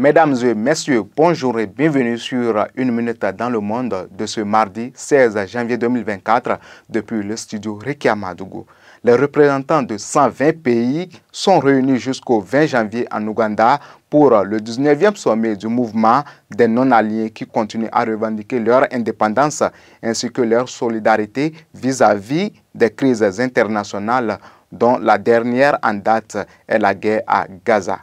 Mesdames et messieurs, bonjour et bienvenue sur Une Minute dans le Monde de ce mardi 16 janvier 2024 depuis le studio Rikia Les représentants de 120 pays sont réunis jusqu'au 20 janvier en Ouganda pour le 19e sommet du mouvement des non alliés qui continuent à revendiquer leur indépendance ainsi que leur solidarité vis à -vis des crises internationales dont la dernière en date est la guerre à Gaza.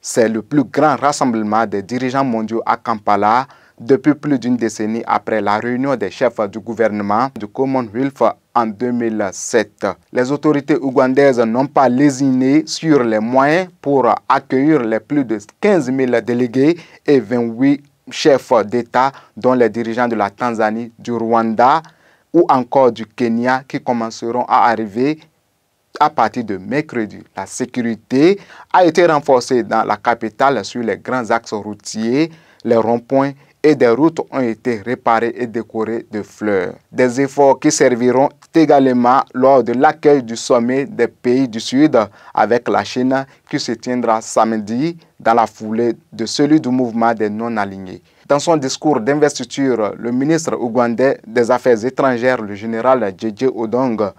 C'est le plus grand rassemblement des dirigeants mondiaux à Kampala depuis plus d'une décennie après la réunion des chefs du gouvernement du Commonwealth en 2007. Les autorités ougandaises n'ont pas lésiné sur les moyens pour accueillir les plus de 15 000 délégués et 28 chefs d'État, dont les dirigeants de la Tanzanie, du Rwanda ou encore du Kenya, qui commenceront à arriver à partir de mercredi, la sécurité a été renforcée dans la capitale sur les grands axes routiers, les ronds-points et des routes ont été réparées et décorées de fleurs. Des efforts qui serviront également lors de l'accueil du sommet des pays du Sud avec la Chine qui se tiendra samedi dans la foulée de celui du mouvement des non-alignés. Dans son discours d'investiture, le ministre ougandais des Affaires étrangères, le général Djedje Odong,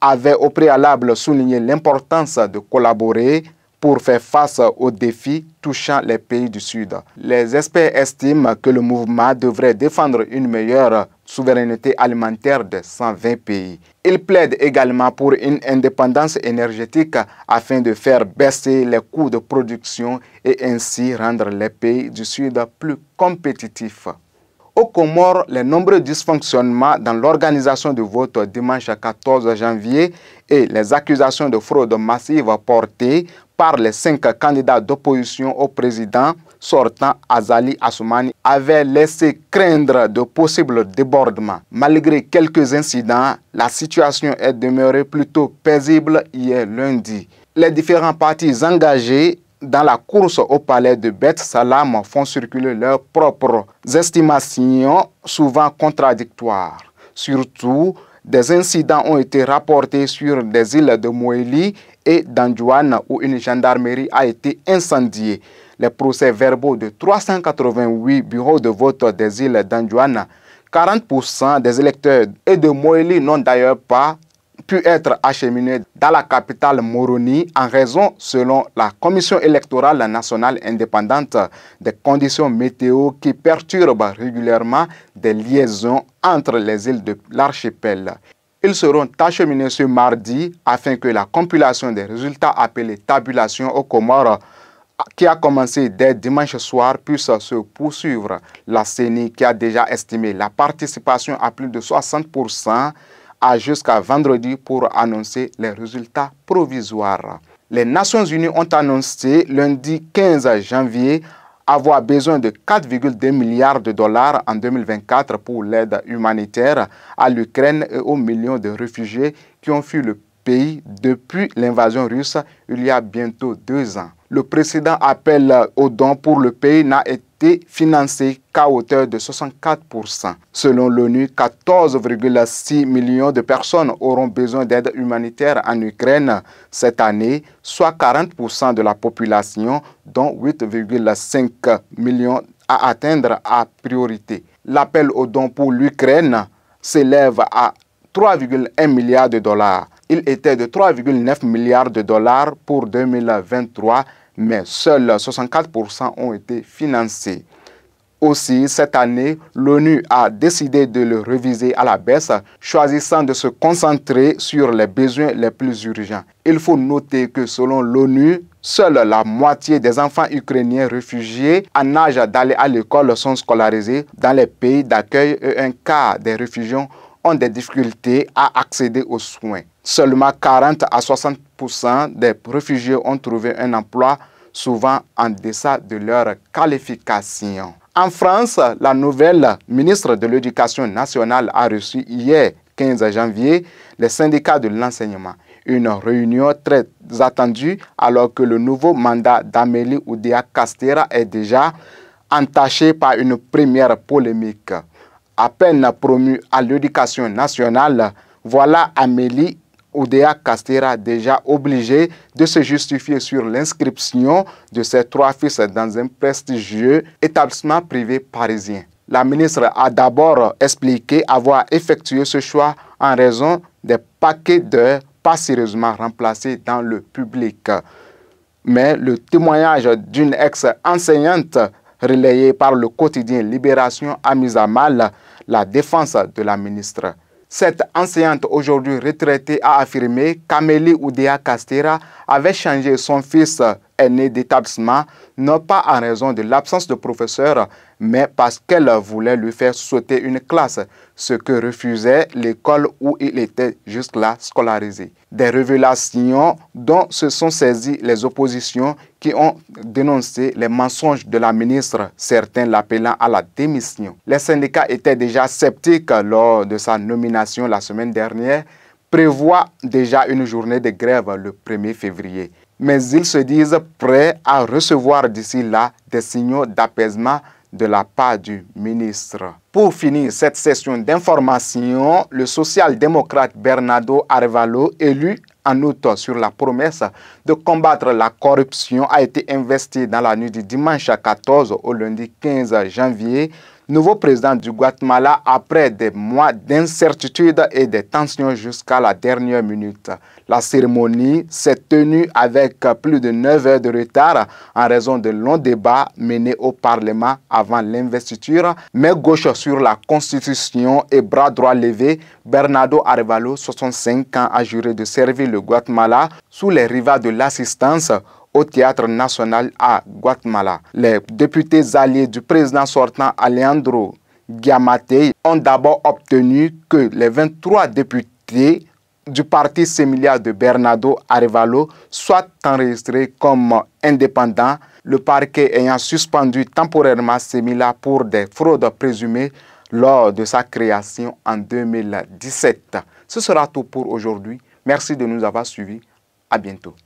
avait au préalable souligné l'importance de collaborer pour faire face aux défis touchant les pays du Sud. Les experts estiment que le mouvement devrait défendre une meilleure souveraineté alimentaire des 120 pays. Ils plaident également pour une indépendance énergétique afin de faire baisser les coûts de production et ainsi rendre les pays du Sud plus compétitifs. Aux Comores, les nombreux dysfonctionnements dans l'organisation du vote dimanche 14 janvier et les accusations de fraude massive portées par les cinq candidats d'opposition au président sortant Azali Assoumani avaient laissé craindre de possibles débordements. Malgré quelques incidents, la situation est demeurée plutôt paisible hier lundi. Les différents partis engagés dans la course au palais de Beth Salam font circuler leurs propres estimations souvent contradictoires. Surtout, des incidents ont été rapportés sur des îles de Moéli et d'Anjouane où une gendarmerie a été incendiée. Les procès-verbaux de 388 bureaux de vote des îles d'Anjouane, 40% des électeurs et de Moéli n'ont d'ailleurs pas pu être acheminés dans la capitale Moroni en raison, selon la Commission électorale nationale indépendante, des conditions météo qui perturbent régulièrement des liaisons entre les îles de l'archipel. Ils seront acheminés ce mardi afin que la compilation des résultats appelée tabulation aux Comores qui a commencé dès dimanche soir puisse se poursuivre. La CENI, qui a déjà estimé la participation à plus de 60%, jusqu'à vendredi pour annoncer les résultats provisoires. Les Nations Unies ont annoncé lundi 15 janvier avoir besoin de 4,2 milliards de dollars en 2024 pour l'aide humanitaire à l'Ukraine et aux millions de réfugiés qui ont fui le pays depuis l'invasion russe il y a bientôt deux ans. Le précédent appel aux dons pour le pays n'a été financé qu'à hauteur de 64%. Selon l'ONU, 14,6 millions de personnes auront besoin d'aide humanitaire en Ukraine cette année, soit 40% de la population, dont 8,5 millions à atteindre à priorité. L'appel aux dons pour l'Ukraine s'élève à 3,1 milliards de dollars. Il était de 3,9 milliards de dollars pour 2023 mais seuls 64% ont été financés. Aussi, cette année, l'ONU a décidé de le réviser à la baisse, choisissant de se concentrer sur les besoins les plus urgents. Il faut noter que selon l'ONU, seule la moitié des enfants ukrainiens réfugiés en âge d'aller à l'école sont scolarisés dans les pays d'accueil et un quart des réfugiés ont des difficultés à accéder aux soins. Seulement 40 à 60 des réfugiés ont trouvé un emploi souvent en deçà de leurs qualifications. En France, la nouvelle ministre de l'Éducation nationale a reçu hier, 15 janvier, les syndicats de l'enseignement. Une réunion très attendue alors que le nouveau mandat d'Amélie Oudéa castéra est déjà entaché par une première polémique. À peine promue à l'éducation nationale, voilà Amélie Oudéa Castera déjà obligé de se justifier sur l'inscription de ses trois fils dans un prestigieux établissement privé parisien. La ministre a d'abord expliqué avoir effectué ce choix en raison des paquets d'heures pas sérieusement remplacés dans le public. Mais le témoignage d'une ex-enseignante relayée par le quotidien Libération a mis à mal la défense de la ministre. Cette enseignante aujourd'hui retraitée a affirmé qu'Amélie Oudéa Castera avait changé son fils est née d'établissement, non pas en raison de l'absence de professeur, mais parce qu'elle voulait lui faire sauter une classe, ce que refusait l'école où il était jusque-là scolarisé. Des révélations dont se sont saisies les oppositions qui ont dénoncé les mensonges de la ministre, certains l'appelant à la démission. Les syndicats étaient déjà sceptiques lors de sa nomination la semaine dernière, prévoit déjà une journée de grève le 1er février mais ils se disent prêts à recevoir d'ici là des signaux d'apaisement de la part du ministre. Pour finir cette session d'information, le social-démocrate Bernardo Arevalo, élu en août sur la promesse de combattre la corruption, a été investi dans la nuit du dimanche 14 au lundi 15 janvier nouveau président du Guatemala après des mois d'incertitude et de tensions jusqu'à la dernière minute. La cérémonie s'est tenue avec plus de 9 heures de retard en raison de longs débats menés au Parlement avant l'investiture, mais gauche sur la Constitution et bras droit levé, Bernardo Arevalo, 65 ans, a juré de servir le Guatemala sous les rivages de l'assistance au Théâtre national à Guatemala. Les députés alliés du président sortant Alejandro Giamate ont d'abord obtenu que les 23 députés du parti similaire de Bernardo Arevalo soient enregistrés comme indépendants, le parquet ayant suspendu temporairement Semilla pour des fraudes présumées lors de sa création en 2017. Ce sera tout pour aujourd'hui. Merci de nous avoir suivis. À bientôt.